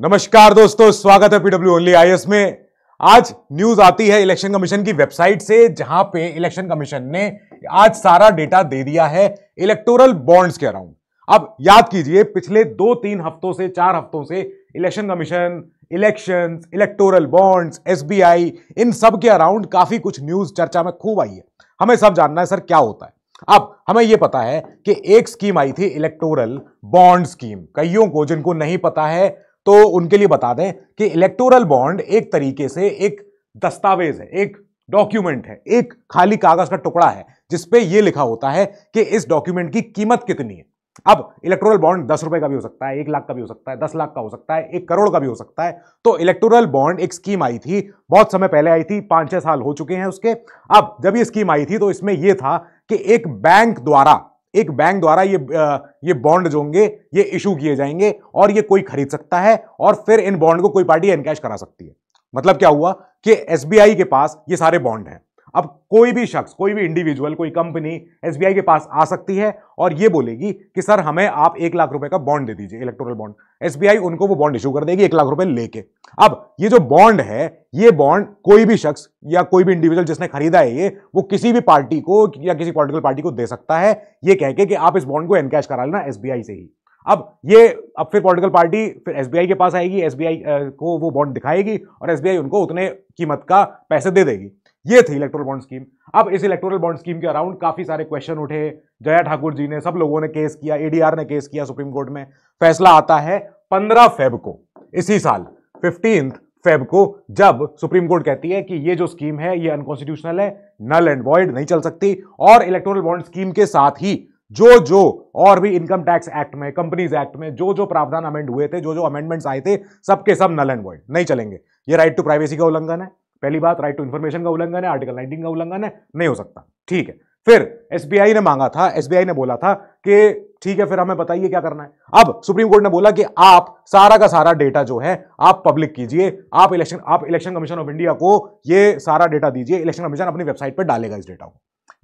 नमस्कार दोस्तों स्वागत है पीडब्ल्यू ओनली आईएस में आज न्यूज आती है इलेक्शन कमीशन की वेबसाइट से जहां पे इलेक्शन कमीशन ने आज सारा डेटा दे दिया है इलेक्टोरल बॉन्ड्स के अराउंड अब याद कीजिए पिछले दो तीन हफ्तों से चार हफ्तों से election commission election electoral bonds एस इन सब के अराउंड काफी कुछ न्यूज चर्चा में खूब आई है हमें सब जानना है सर क्या होता है अब हमें यह पता है कि एक स्कीम आई थी इलेक्टोरल बॉन्ड स्कीम कईयों को जिनको नहीं पता है तो उनके लिए बता दें कि इलेक्टोरल बॉन्ड एक तरीके से एक दस्तावेज है एक डॉक्यूमेंट है एक खाली कागज का टुकड़ा है जिसपे ये लिखा होता है कि इस डॉक्यूमेंट की कीमत कितनी है अब इलेक्टोरल बॉन्ड दस रुपए का भी हो सकता है एक लाख का भी हो सकता है दस लाख का हो सकता है एक करोड़ का भी हो सकता है तो इलेक्टोरल बॉन्ड एक स्कीम आई थी बहुत समय पहले आई थी पांच छह साल हो चुके हैं उसके अब जब ये स्कीम आई थी तो इसमें यह था कि एक बैंक द्वारा एक बैंक द्वारा ये ये बॉन्ड जो होंगे ये इशू किए जाएंगे और ये कोई खरीद सकता है और फिर इन बॉन्ड को कोई पार्टी एनकैश करा सकती है मतलब क्या हुआ कि एसबीआई के पास ये सारे बॉन्ड हैं अब कोई भी शख्स कोई भी इंडिविजुअल कोई कंपनी एसबीआई के पास आ सकती है और ये बोलेगी कि सर हमें आप एक लाख रुपए का बॉन्ड दे दीजिए इलेक्ट्रोल बॉन्ड एसबीआई उनको वो बॉन्ड इशू कर देगी एक लाख रुपए लेके अब ये जो बॉन्ड है ये बॉन्ड कोई भी शख्स या कोई भी इंडिविजुअल जिसने खरीदा है ये वो किसी भी पार्टी को या किसी पॉलिटिकल पार्टी को दे सकता है ये कह के कि आप इस बॉन्ड को एनकैश करा लेना एसबीआई से ही अब ये अब फिर पॉलिटिकल पार्टी फिर एसबीआई के पास आएगी एसबीआई को वो बॉन्ड दिखाएगी और एसबीआई उनको उतने कीमत का पैसे दे देगी ये थी इलेक्ट्रोल बॉन्ड स्कीम अब इस इलेक्ट्रोल बॉन्ड स्कीम के अराउंड काफी सारे क्वेश्चन उठे जया ठाकुर जी ने सब लोगों ने केस किया एडीआर ने केस किया सुप्रीम कोर्ट में फैसला आता है पंद्रह फेब को इसी साल फिफ्टीन फेब को जब सुप्रीम कोर्ट कहती है कि ये जो स्कीम है ये अनकॉन्स्टिट्यूशनल है नल एंड वॉइड नहीं चल सकती और इलेक्ट्रोल बॉन्ड स्कीम के साथ ही जो जो और भी इनकम टैक्स एक्ट में कंपनीज एक्ट में जो जो प्रावधान अमेंड हुए थे जो जो अमेंडमेंट्स आए थे सबके सब नल एंड वॉइड नहीं चलेंगे ये राइट टू प्राइवेसी का उल्लंघन है पहली बात राइट टू इन्फॉर्मेशन का उल्लंघन है आर्टिकल नाइनटीन का उल्लंघन है नहीं हो सकता ठीक है फिर एसबीआई ने मांगा था एसबीआई ने बोला था कि ठीक है फिर हमें बताइए क्या करना है अब सुप्रीम कोर्ट ने बोला कि आप सारा का सारा डेटा जो है आप पब्लिक कीजिए आप इलेक्शन आप इलेक्शन कमीशन ऑफ इंडिया को ये सारा डेटा दीजिए इलेक्शन कमीशन अपनी वेबसाइट पर डालेगा इस डेटा को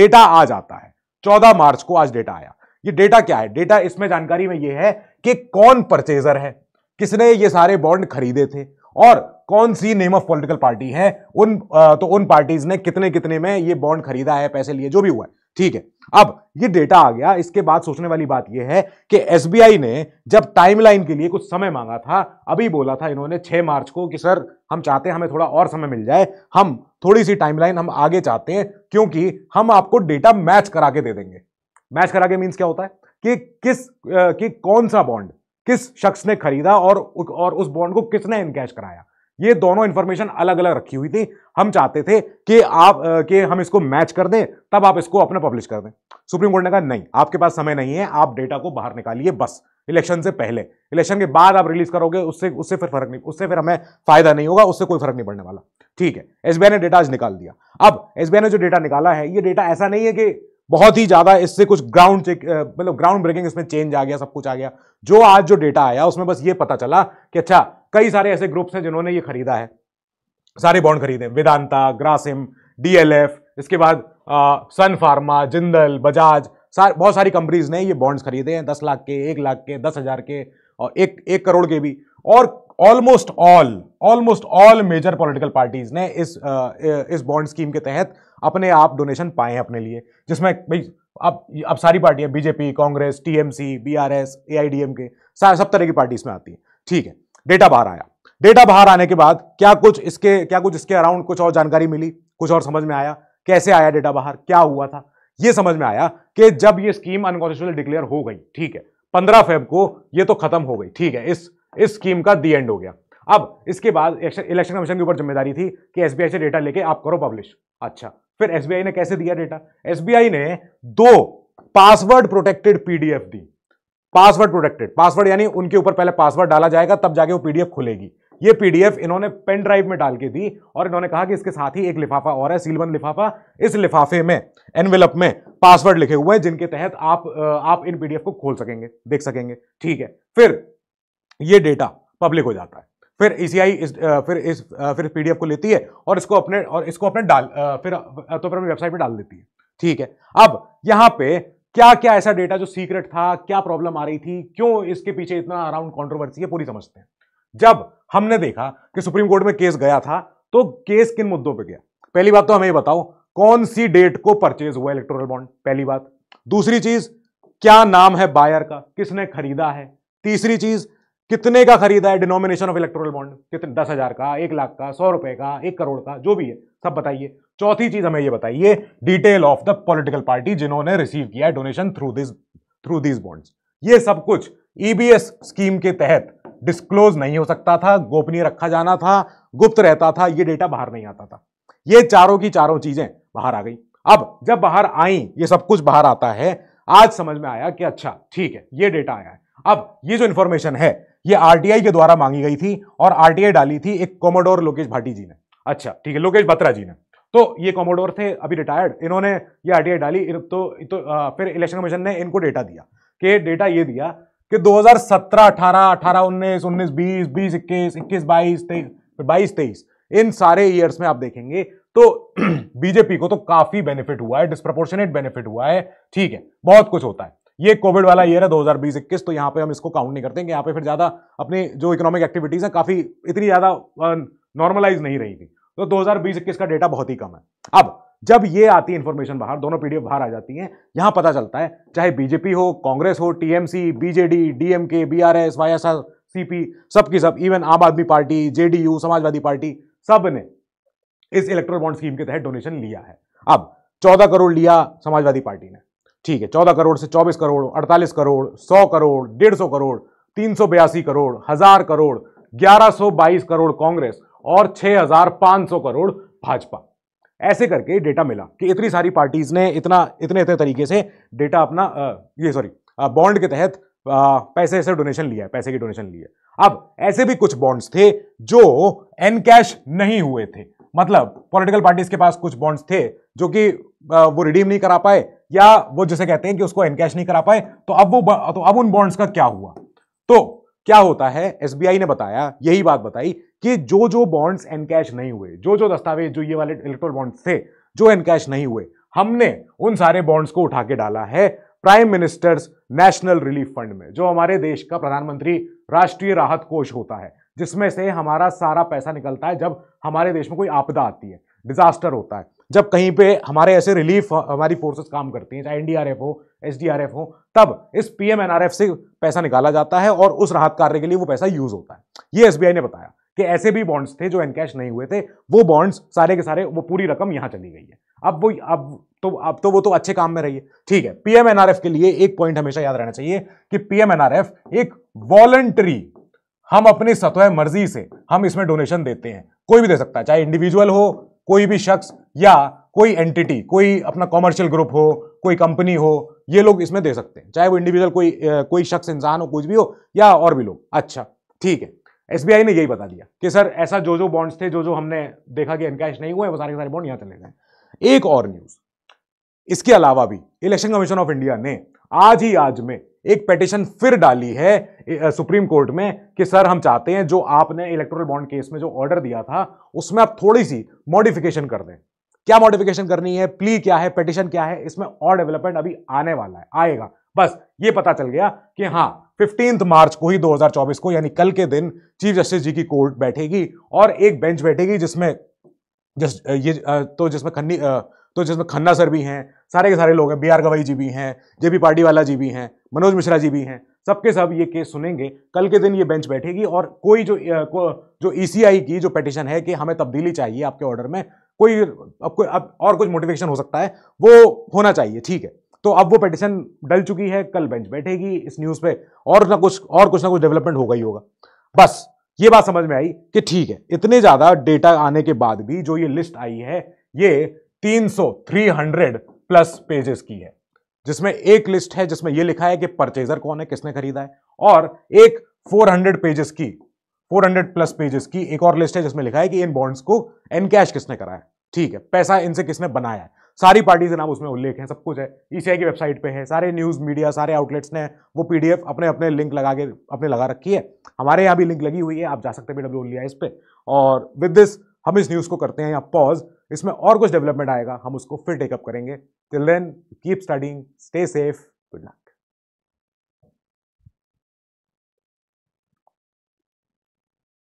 डेटा आ जाता है चौदह मार्च को आज डेटा आया ये डेटा क्या है डेटा इसमें जानकारी में यह है कि कौन परचेजर है किसने ये सारे बॉन्ड खरीदे थे और कौन सी नेम ऑफ पॉलिटिकल पार्टी है उन तो उन पार्टीज ने कितने कितने में ये बॉन्ड खरीदा है पैसे लिए जो भी हुआ है ठीक है अब ये डेटा आ गया इसके बाद सोचने वाली बात ये है कि एस ने जब टाइमलाइन के लिए कुछ समय मांगा था अभी बोला था इन्होंने छह मार्च को कि सर हम चाहते हैं हमें थोड़ा और समय मिल जाए हम थोड़ी सी टाइमलाइन हम आगे चाहते हैं क्योंकि हम आपको डेटा मैच करा के दे देंगे मैच करा के मीन्स क्या होता है कि किस कि कौन सा बॉन्ड किस शख्स ने खरीदा और और उस बॉन्ड को किसने इनकैश कराया ये दोनों इन्फॉर्मेशन अलग अलग रखी हुई थी हम चाहते थे कि आप कि हम इसको मैच कर दें तब आप इसको अपना पब्लिश कर दें सुप्रीम कोर्ट ने कहा नहीं आपके पास समय नहीं है आप डेटा को बाहर निकालिए बस इलेक्शन से पहले इलेक्शन के बाद आप रिलीज करोगे उससे उससे फिर फर्क नहीं उससे फिर हमें फायदा नहीं होगा उससे कोई फर्क नहीं पड़ने वाला ठीक है एसबीआई ने डेटा आज निकाल दिया अब एसबीआई ने जो डेटा निकाला है ये डेटा ऐसा नहीं है कि बहुत ही ज़्यादा इससे कुछ ग्राउंड चेक मतलब ग्राउंड ब्रेकिंग इसमें चेंज आ गया सब कुछ आ गया जो आज जो डेटा आया उसमें बस ये पता चला कि अच्छा कई सारे ऐसे ग्रुप्स हैं जिन्होंने ये खरीदा है सारे बॉन्ड खरीदे वेदांता ग्रासिम डीएलएफ इसके बाद आ, सन फार्मा जिंदल बजाज सार बहुत सारी कंपनीज ने ये बॉन्ड्स खरीदे हैं दस लाख के एक लाख के दस हज़ार के और एक एक करोड़ के भी और almost all almost all major political parties ने इस आ, इस बॉन्ड स्कीम के तहत अपने आप डोनेशन पाए हैं अपने लिए जिसमें भाई अब अब सारी पार्टियां BJP Congress TMC BRS AIDM के सब तरह की पार्टी इसमें आती हैं ठीक है डेटा बाहर आया डेटा बाहर आने के बाद क्या कुछ इसके क्या कुछ इसके अराउंड कुछ और जानकारी मिली कुछ और समझ में आया कैसे आया डेटा बाहर क्या हुआ था यह समझ में आया कि जब ये स्कीम अनकॉन्स्टिट्यूशनल डिक्लेयर हो गई ठीक है पंद्रह फेब को ये तो खत्म हो गई ठीक है इस इस स्कीम का दी एंड हो गया अब इसके बाद इलेक्शन कमीशन के ऊपर जिम्मेदारी थी कि एसबीआई से डेटा लेके आप करो पब्लिश अच्छा फिर एसबीआई ने कैसे दिया डेटा एसबीआई ने दो पासवर्ड प्रोटेक्टेड पीडीएफ दी पासवर्ड प्रोटेक्टेड पासवर्ड यानी उनके ऊपर पहले पासवर्ड डाला जाएगा तब जाके वो पीडीएफ खुलेगी ये पीडीएफ इन्होंने पेन ड्राइव में डाल के दी और इन्होंने कहा कि इसके साथ ही एक लिफाफा और है सीलबंद लिफाफा इस लिफाफे में एनवेलप में पासवर्ड लिखे हुए हैं जिनके तहत आप आप इन पीडीएफ को खोल सकेंगे देख सकेंगे ठीक है फिर ये डेटा पब्लिक हो जाता है फिर ईसीआई e इस फिर इस फिर पीडीएफ को लेती है और इसको अपने और इसको अपने डाल फिर तो फिर अपनी वेबसाइट पर डाल देती है ठीक है अब यहाँ पे क्या क्या ऐसा डेटा जो सीक्रेट था क्या प्रॉब्लम आ रही थी क्यों इसके पीछे इतना अराउंड कॉन्ट्रोवर्सी है पूरी समझते हैं जब हमने देखा कि सुप्रीम कोर्ट में केस गया था तो केस किन मुद्दों पर गया पहली बात तो हमें बताओ कौन सी डेट को परचेज हुआ इलेक्टोरल बॉन्ड पहली बात दूसरी चीज क्या नाम है बायर का किसने खरीदा है तीसरी चीज कितने का खरीदा है डिनोमिनेशन ऑफ इलेक्टोरल बॉन्ड कितने दस हजार का एक लाख का सौ रुपए का एक करोड़ का जो भी है सब बताइए चौथी चीज हमें ये बताइए detail of the political party जिन्होंने रिसीव किया है donation through this through this bonds ये सब कुछ ईबीएस e स्कीम के तहत डिस्क्लोज नहीं हो सकता था गोपनीय रखा जाना था गुप्त रहता था ये डेटा बाहर नहीं आता था ये चारों की चारों चीजें बाहर आ गई अब जब बाहर आई ये सब कुछ बाहर आता है आज समझ में आया कि अच्छा ठीक है ये डेटा आया है अब ये जो इन्फॉर्मेशन है ये आरटीआई के द्वारा मांगी गई थी और आरटीआई डाली थी एक कोमोडोर लोकेश भाटी जी ने अच्छा ठीक है लोकेश बत्रा जी ने तो ये कॉमोडोर थे अभी रिटायर्ड इन्होंने ये आरटीआई डाली तो, तो आ, फिर इलेक्शन कमीशन ने इनको डेटा दिया कि डेटा ये दिया कि 2017 18 18 19 19 20 20 21 21 22 23 फिर 22 23 इन सारे ईयर्स में आप देखेंगे तो बीजेपी को तो काफी बेनिफिट हुआ है डिस्प्रपोर्शनेट बेनिफिट हुआ है ठीक है बहुत कुछ होता है ये कोविड वाला ईयर है दो हजार तो यहाँ पे हम इसको काउंट नहीं करते हैं यहाँ पे फिर ज़्यादा अपनी जो इकोनॉमिक एक्टिविटीज़ हैं काफ़ी इतनी ज़्यादा नॉर्मलाइज नहीं रही थी तो 2020-21 का डेटा बहुत ही कम है अब जब ये आती इन्फॉर्मेशन इंफॉर्मेशन बाहर दोनों पीडीएफ बाहर आ जाती हैं यहां पता चलता है चाहे बीजेपी हो कांग्रेस हो TMC BJD DMK BRS YSR CP सबकी सब इवन आम आदमी पार्टी जेडीयू समाजवादी पार्टी सब ने इस इलेक्ट्रल बॉन्ड स्कीम के तहत डोनेशन लिया है अब चौदह करोड़ लिया समाजवादी पार्टी ने ठीक है चौदह करोड़ से चौबीस करोड़ अड़तालीस करोड़ सौ करोड़ डेढ़ सौ करोड़ तीन सौ बयासी करोड़ हजार करोड़ ग्यारह सौ बाईस करोड़ कांग्रेस और 6,500 करोड़ भाजपा ऐसे करके डेटा मिला कि इतनी सारी पार्टीज ने इतना इतने इतने तरीके से डेटा अपना आ, ये सॉरी बॉन्ड के तहत आ, पैसे ऐसे डोनेशन लिया है पैसे की डोनेशन लिए अब ऐसे भी कुछ बॉन्ड्स थे जो एन कैश नहीं हुए थे मतलब पॉलिटिकल पार्टीज के पास कुछ बॉन्ड्स थे जो कि वो रिडीम नहीं करा पाए या वो जिसे कहते हैं कि उसको एनकैश नहीं करा पाए तो अब वो तो अब उन बॉन्ड्स का क्या हुआ तो क्या होता है एसबीआई ने बताया यही बात बताई कि जो जो बॉन्ड्स एनकैश नहीं हुए जो जो दस्तावेज जो ये वाले इलेक्ट्रोल बॉन्ड्स थे जो एनकैश नहीं हुए हमने उन सारे बॉन्ड्स को उठा के डाला है Prime Minister's National Relief Fund में जो हमारे देश का प्रधानमंत्री राष्ट्रीय राहत कोष होता है जिसमें से हमारा सारा पैसा निकलता है जब हमारे देश में कोई आपदा आती है डिजास्टर होता है जब कहीं पे हमारे ऐसे रिलीफ हमारी फोर्सेस काम करती हैं चाहे एनडीआरएफ हो एफ हो तब इस पीएमएनआरएफ से पैसा निकाला जाता है और उस राहत कार्य के लिए वो पैसा यूज होता है ये एसबीआई ने बताया कि ऐसे भी बॉन्ड्स थे जो एनकैश नहीं हुए थे वो बॉन्ड्स सारे के सारे वो पूरी रकम यहाँ चली गई है अब वो अब तो अब तो वो तो अच्छे काम में रही है ठीक है पीएमएनआरएफ के लिए एक पॉइंट हमेशा याद रहना चाहिए कि पीएमएनआरएफ एक वॉलंटरी हम अपनी सतह मर्जी से हम इसमें डोनेशन देते हैं कोई भी दे सकता है चाहे इंडिविजुअल हो कोई भी शख्स या कोई एंटिटी कोई अपना कॉमर्शियल ग्रुप हो कोई कंपनी हो ये लोग इसमें दे सकते हैं चाहे वो इंडिविजुअल कोई कोई शख्स इंसान हो कुछ भी हो या और भी लोग अच्छा ठीक है एस ने यही बता दिया कि सर ऐसा जो जो बॉन्ड्स थे जो जो हमने देखा कि इनकैश नहीं हुए वो सारे सारे बॉन्ड यहाँ चले गए एक और न्यूज इसके अलावा भी इलेक्शन कमीशन ऑफ इंडिया ने आज ही आज में एक पेटिशन फिर डाली है सुप्रीम कोर्ट में कि सर हम चाहते हैं जो आपने इलेक्ट्रोल बॉन्ड केस में जो ऑर्डर दिया था उसमें आप थोड़ी सी मॉडिफिकेशन कर दें क्या मॉडिफिकेशन करनी है प्ली क्या है पिटिशन क्या है इसमें और डेवलपमेंट अभी आने वाला है आएगा बस ये पता चल गया कि हाँ फिफ्टीन मार्च को ही 2024 को यानी कल के दिन चीफ जस्टिस जी की कोर्ट बैठेगी और एक बेंच बैठेगी जिसमें जस ये तो जिसमें खन्नी तो जिसमें खन्ना सर भी हैं सारे के सारे लोग हैं बी आर गवाई जी भी हैं जे पी पार्टी वाला जी भी हैं मनोज मिश्रा जी भी हैं सबके सब ये केस सुनेंगे कल के दिन ये बेंच बैठेगी और कोई जो जो ईसीआई e की जो पटिशन है कि हमें तब्दीली चाहिए आपके ऑर्डर में कोई अब कोई अब और कुछ मोटिवेशन हो सकता है वो होना चाहिए ठीक है तो अब वो पिटिशन डल चुकी है कल बेंच बैठेगी इस न्यूज़ पे और ना कुछ और कुछ ना कुछ डेवलपमेंट होगा ही होगा बस ये बात समझ में आई कि ठीक है इतने ज़्यादा डेटा आने के बाद भी जो ये लिस्ट आई है ये 300 300 प्लस पेजेस की है जिसमें एक लिस्ट है जिसमें ये लिखा है कि परचेजर कौन है किसने खरीदा है और एक 400 पेजेस की 400 प्लस पेजेस की एक और लिस्ट है जिसमें लिखा है कि इन बॉन्ड्स को एन कैश किसने कराया है ठीक है पैसा इनसे किसने बनाया है सारी पार्टी के नाम उसमें उल्लेख है सब कुछ है ईसीआई की वेबसाइट पे है सारे न्यूज़ मीडिया सारे आउटलेट्स ने वो पीडीएफ अपने अपने लिंक लगा के अपने लगा रखी है हमारे यहाँ भी लिंक लगी हुई है आप जा सकते हैं डब्ल्यू लिया इस पर और विद दिस हम इस न्यूज़ को करते हैं यहाँ पॉज इसमें और कुछ डेवलपमेंट आएगा हम उसको फिर टेकअप करेंगे till then keep studying stay safe good luck